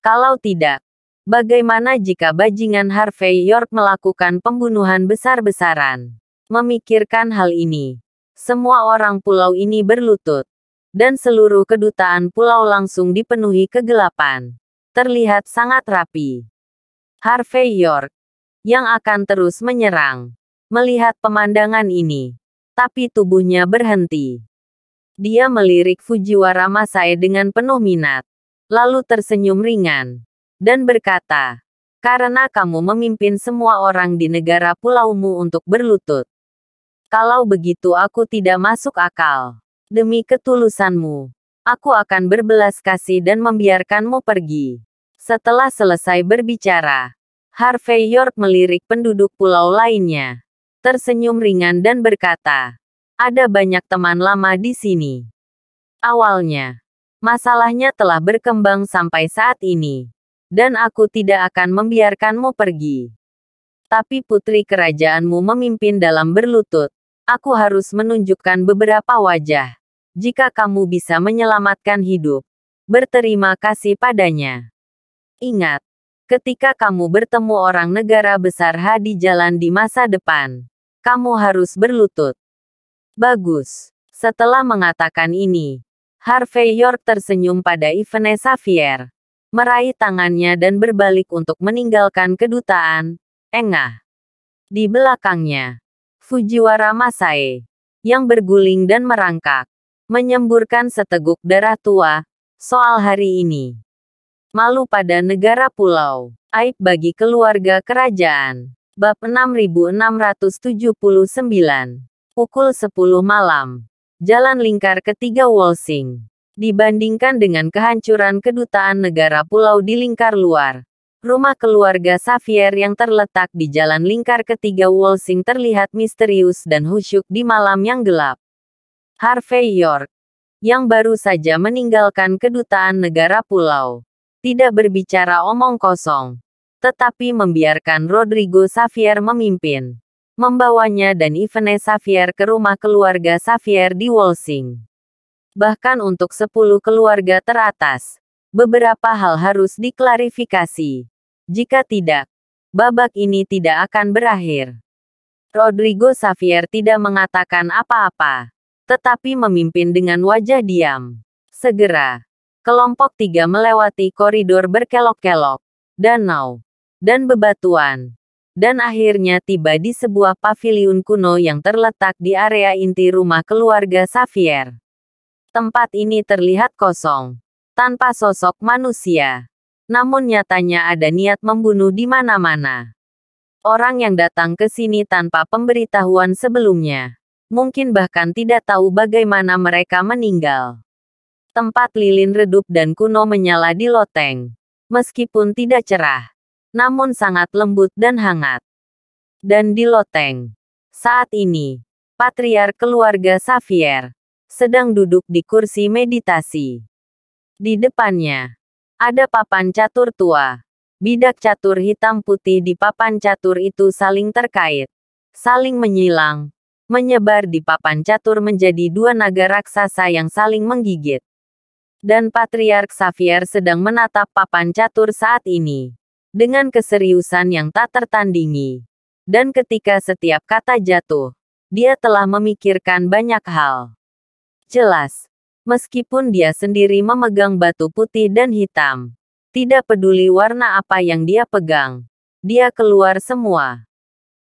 S1: Kalau tidak, bagaimana jika bajingan Harvey York melakukan pembunuhan besar-besaran? Memikirkan hal ini, semua orang pulau ini berlutut, dan seluruh kedutaan pulau langsung dipenuhi kegelapan. Terlihat sangat rapi. Harvey York, yang akan terus menyerang, melihat pemandangan ini, tapi tubuhnya berhenti. Dia melirik Fujiwara Masai dengan penuh minat, lalu tersenyum ringan, dan berkata, karena kamu memimpin semua orang di negara pulaumu untuk berlutut. Kalau begitu aku tidak masuk akal. Demi ketulusanmu, aku akan berbelas kasih dan membiarkanmu pergi. Setelah selesai berbicara, Harvey York melirik penduduk pulau lainnya. Tersenyum ringan dan berkata, ada banyak teman lama di sini. Awalnya, masalahnya telah berkembang sampai saat ini, dan aku tidak akan membiarkanmu pergi. Tapi putri kerajaanmu memimpin dalam berlutut, Aku harus menunjukkan beberapa wajah. Jika kamu bisa menyelamatkan hidup, berterima kasih padanya. Ingat, ketika kamu bertemu orang negara besar H di jalan di masa depan, kamu harus berlutut. Bagus. Setelah mengatakan ini, Harvey York tersenyum pada Ivane Xavier, meraih tangannya dan berbalik untuk meninggalkan kedutaan, engah. Di belakangnya, Fujiwara Masae, yang berguling dan merangkak, menyemburkan seteguk darah tua, soal hari ini. Malu pada negara pulau, aib bagi keluarga kerajaan. Bab 6679, pukul 10 malam, Jalan Lingkar ketiga Walsing. Dibandingkan dengan kehancuran kedutaan negara pulau di lingkar luar, Rumah keluarga Xavier yang terletak di Jalan Lingkar ketiga Walsing terlihat misterius dan husyuk di malam yang gelap. Harvey York, yang baru saja meninggalkan kedutaan negara pulau, tidak berbicara omong kosong, tetapi membiarkan Rodrigo Xavier memimpin membawanya dan Ivane Xavier ke rumah keluarga Xavier di Walsing, Bahkan untuk 10 keluarga teratas, beberapa hal harus diklarifikasi. Jika tidak, babak ini tidak akan berakhir. Rodrigo Xavier tidak mengatakan apa-apa, tetapi memimpin dengan wajah diam. Segera, kelompok tiga melewati koridor berkelok-kelok, danau, dan bebatuan, dan akhirnya tiba di sebuah paviliun kuno yang terletak di area inti rumah keluarga Xavier. Tempat ini terlihat kosong, tanpa sosok manusia. Namun nyatanya ada niat membunuh di mana-mana. Orang yang datang ke sini tanpa pemberitahuan sebelumnya. Mungkin bahkan tidak tahu bagaimana mereka meninggal. Tempat lilin redup dan kuno menyala di loteng. Meskipun tidak cerah. Namun sangat lembut dan hangat. Dan di loteng. Saat ini, Patriar keluarga Xavier sedang duduk di kursi meditasi. Di depannya, ada papan catur tua. Bidak catur hitam putih di papan catur itu saling terkait, saling menyilang, menyebar di papan catur menjadi dua naga raksasa yang saling menggigit. Dan Patriark Xavier sedang menatap papan catur saat ini dengan keseriusan yang tak tertandingi. Dan ketika setiap kata jatuh, dia telah memikirkan banyak hal. Jelas, meskipun dia sendiri memegang batu putih dan hitam. Tidak peduli warna apa yang dia pegang. Dia keluar semua.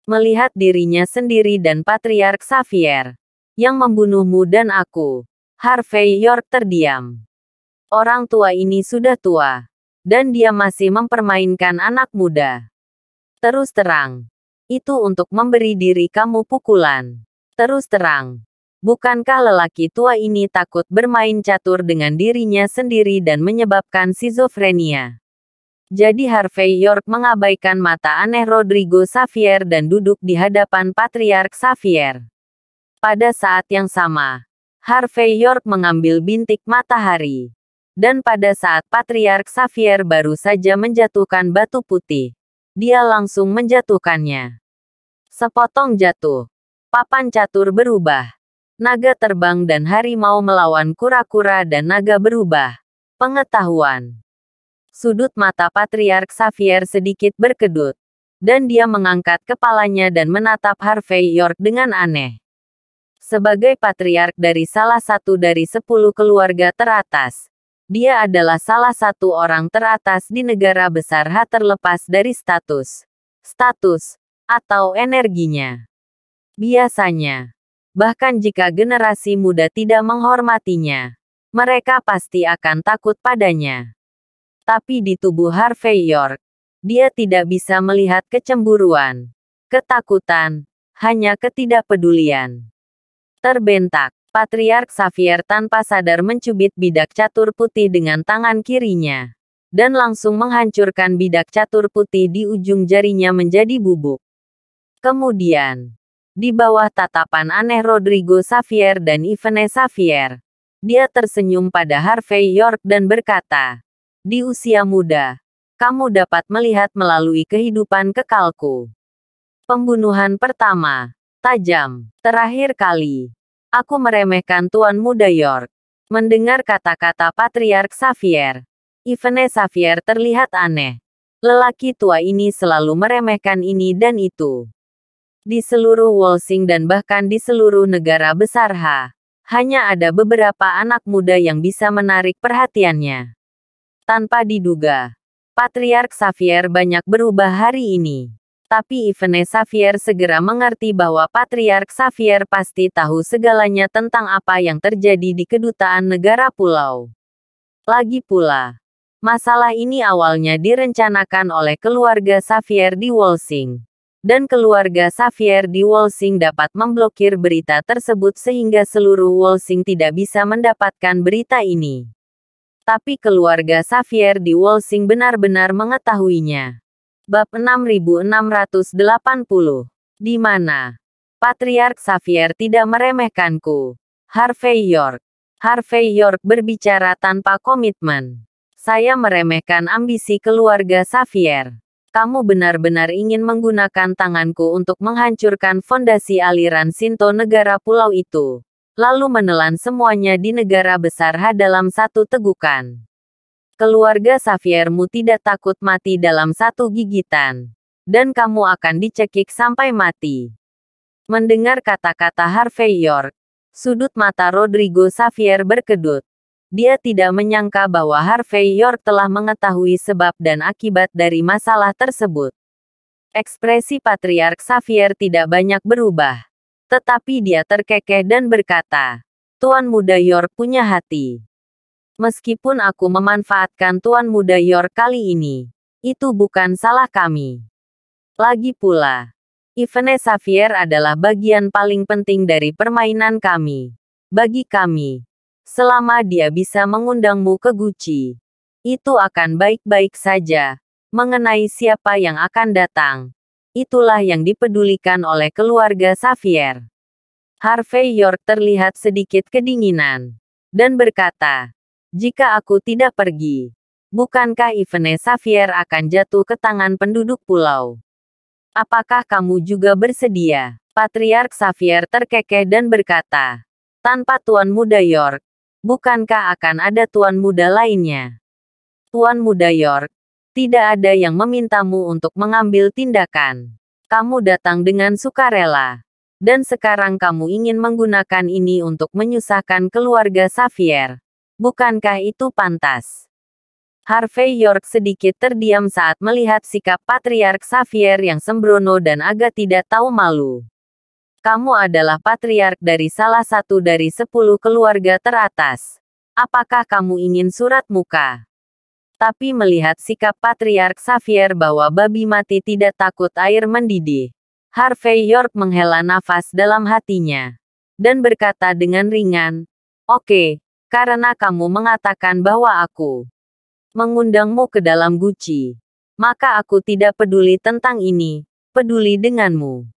S1: Melihat dirinya sendiri dan Patriark Xavier, yang membunuhmu dan aku. Harvey York terdiam. Orang tua ini sudah tua, dan dia masih mempermainkan anak muda. Terus terang, itu untuk memberi diri kamu pukulan. Terus terang, Bukankah lelaki tua ini takut bermain catur dengan dirinya sendiri dan menyebabkan schizofrenia? Jadi Harvey York mengabaikan mata aneh Rodrigo Xavier dan duduk di hadapan Patriark Xavier. Pada saat yang sama, Harvey York mengambil bintik matahari. Dan pada saat Patriark Xavier baru saja menjatuhkan batu putih, dia langsung menjatuhkannya. Sepotong jatuh. Papan catur berubah naga terbang dan harimau melawan kura-kura dan naga berubah. Pengetahuan. Sudut mata patriark Xavier sedikit berkedut. Dan dia mengangkat kepalanya dan menatap Harvey York dengan aneh. Sebagai patriark dari salah satu dari sepuluh keluarga teratas, dia adalah salah satu orang teratas di negara besar H terlepas dari status, status, atau energinya. Biasanya, bahkan jika generasi muda tidak menghormatinya. Mereka pasti akan takut padanya. Tapi di tubuh Harvey York, dia tidak bisa melihat kecemburuan, ketakutan, hanya ketidakpedulian. Terbentak, Patriark Xavier tanpa sadar mencubit bidak catur putih dengan tangan kirinya. Dan langsung menghancurkan bidak catur putih di ujung jarinya menjadi bubuk. Kemudian, di bawah tatapan aneh Rodrigo Xavier dan Ivane Xavier. Dia tersenyum pada Harvey York dan berkata, Di usia muda, kamu dapat melihat melalui kehidupan kekalku. Pembunuhan pertama, tajam, terakhir kali. Aku meremehkan tuan muda York. Mendengar kata-kata Patriark Xavier, Ivane Xavier terlihat aneh. Lelaki tua ini selalu meremehkan ini dan itu. Di seluruh Walsing dan bahkan di seluruh negara besar H, hanya ada beberapa anak muda yang bisa menarik perhatiannya. Tanpa diduga, Patriark Xavier banyak berubah hari ini. Tapi Ivene Xavier segera mengerti bahwa Patriark Xavier pasti tahu segalanya tentang apa yang terjadi di kedutaan negara pulau. Lagi pula, Masalah ini awalnya direncanakan oleh keluarga Xavier di Walsing dan keluarga Xavier di Walsing dapat memblokir berita tersebut sehingga seluruh Walsing tidak bisa mendapatkan berita ini. Tapi keluarga Xavier di Walsing benar-benar mengetahuinya. Bab 6680 di mana Patriark Xavier tidak meremehkanku. Harvey York. Harvey York berbicara tanpa komitmen. Saya meremehkan ambisi keluarga Xavier kamu benar-benar ingin menggunakan tanganku untuk menghancurkan fondasi aliran Sinto negara pulau itu, lalu menelan semuanya di negara besar H dalam satu tegukan. Keluarga Xaviermu tidak takut mati dalam satu gigitan, dan kamu akan dicekik sampai mati. Mendengar kata-kata Harvey York, sudut mata Rodrigo Xavier berkedut. Dia tidak menyangka bahwa Harvey York telah mengetahui sebab dan akibat dari masalah tersebut. Ekspresi patriark Xavier tidak banyak berubah. Tetapi dia terkekeh dan berkata, Tuan Muda York punya hati. Meskipun aku memanfaatkan Tuan Muda York kali ini, itu bukan salah kami. Lagi pula, Ivene Xavier adalah bagian paling penting dari permainan kami. Bagi kami, Selama dia bisa mengundangmu ke Gucci, itu akan baik-baik saja. Mengenai siapa yang akan datang, itulah yang dipedulikan oleh keluarga Xavier. Harvey York terlihat sedikit kedinginan dan berkata, "Jika aku tidak pergi, bukankah Ivene Xavier akan jatuh ke tangan penduduk pulau? Apakah kamu juga bersedia?" Patriark Xavier terkekeh dan berkata, tanpa Tuan Muda York, Bukankah akan ada tuan muda lainnya? Tuan muda York, tidak ada yang memintamu untuk mengambil tindakan. Kamu datang dengan sukarela. Dan sekarang kamu ingin menggunakan ini untuk menyusahkan keluarga Xavier. Bukankah itu pantas? Harvey York sedikit terdiam saat melihat sikap patriark Xavier yang sembrono dan agak tidak tahu malu. Kamu adalah patriark dari salah satu dari sepuluh keluarga teratas. Apakah kamu ingin surat muka? Tapi melihat sikap patriark Xavier bahwa babi mati tidak takut air mendidih, Harvey York menghela nafas dalam hatinya dan berkata dengan ringan, "Oke, karena kamu mengatakan bahwa aku mengundangmu ke dalam guci, maka aku tidak peduli tentang ini, peduli denganmu."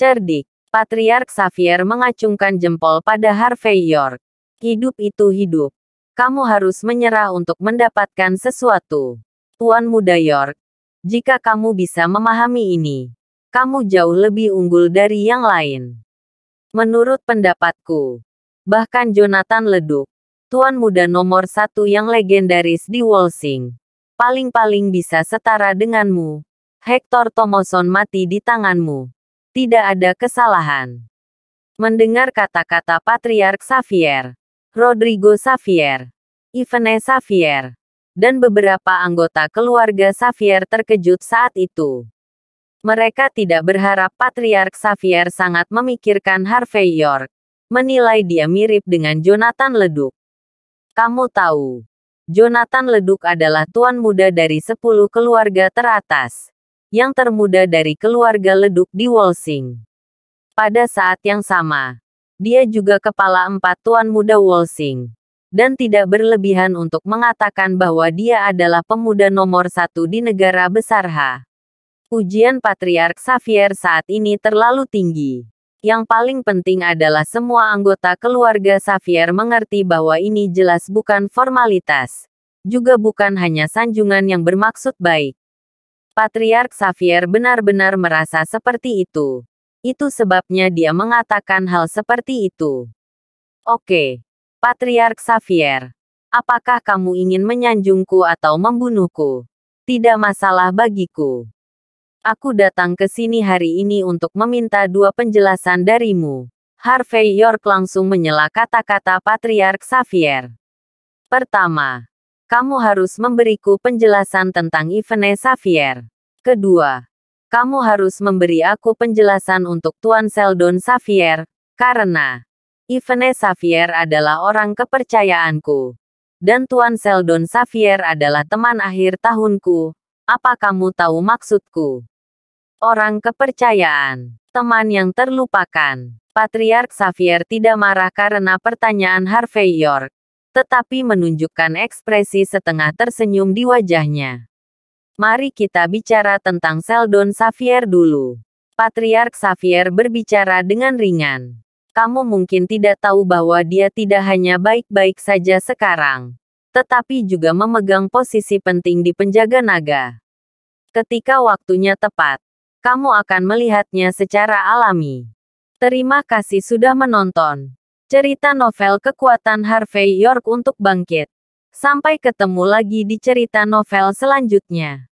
S1: Cerdik, Patriark Xavier mengacungkan jempol pada Harvey York. Hidup itu hidup. Kamu harus menyerah untuk mendapatkan sesuatu. Tuan muda York, jika kamu bisa memahami ini, kamu jauh lebih unggul dari yang lain. Menurut pendapatku, bahkan Jonathan Leduc, tuan muda nomor satu yang legendaris di Walsing, paling-paling bisa setara denganmu. Hector Thomason mati di tanganmu. Tidak ada kesalahan. Mendengar kata-kata Patriark Xavier, Rodrigo Xavier, Ivane Xavier, dan beberapa anggota keluarga Xavier terkejut saat itu. Mereka tidak berharap Patriark Xavier sangat memikirkan Harvey York, menilai dia mirip dengan Jonathan Leduk. Kamu tahu, Jonathan Leduk adalah tuan muda dari sepuluh keluarga teratas yang termuda dari keluarga leduk di Walsing. Pada saat yang sama, dia juga kepala empat tuan muda Walsing, Dan tidak berlebihan untuk mengatakan bahwa dia adalah pemuda nomor satu di negara besar H. Ujian Patriark Xavier saat ini terlalu tinggi. Yang paling penting adalah semua anggota keluarga Xavier mengerti bahwa ini jelas bukan formalitas. Juga bukan hanya sanjungan yang bermaksud baik. Patriark Xavier benar-benar merasa seperti itu. Itu sebabnya dia mengatakan hal seperti itu. Oke, Patriark Xavier, apakah kamu ingin menyanjungku atau membunuhku? Tidak masalah bagiku. Aku datang ke sini hari ini untuk meminta dua penjelasan darimu. Harvey York langsung menyela kata-kata Patriark Xavier. Pertama, kamu harus memberiku penjelasan tentang Ivene Xavier. Kedua, kamu harus memberi aku penjelasan untuk Tuan Seldon Xavier, karena Ivene Xavier adalah orang kepercayaanku. Dan Tuan Seldon Xavier adalah teman akhir tahunku. Apa kamu tahu maksudku? Orang kepercayaan, teman yang terlupakan. Patriark Xavier tidak marah karena pertanyaan Harvey York tetapi menunjukkan ekspresi setengah tersenyum di wajahnya. Mari kita bicara tentang Seldon Xavier dulu. Patriark Xavier berbicara dengan ringan. Kamu mungkin tidak tahu bahwa dia tidak hanya baik-baik saja sekarang, tetapi juga memegang posisi penting di penjaga naga. Ketika waktunya tepat, kamu akan melihatnya secara alami. Terima kasih sudah menonton. Cerita novel kekuatan Harvey York untuk bangkit. Sampai ketemu lagi di cerita novel selanjutnya.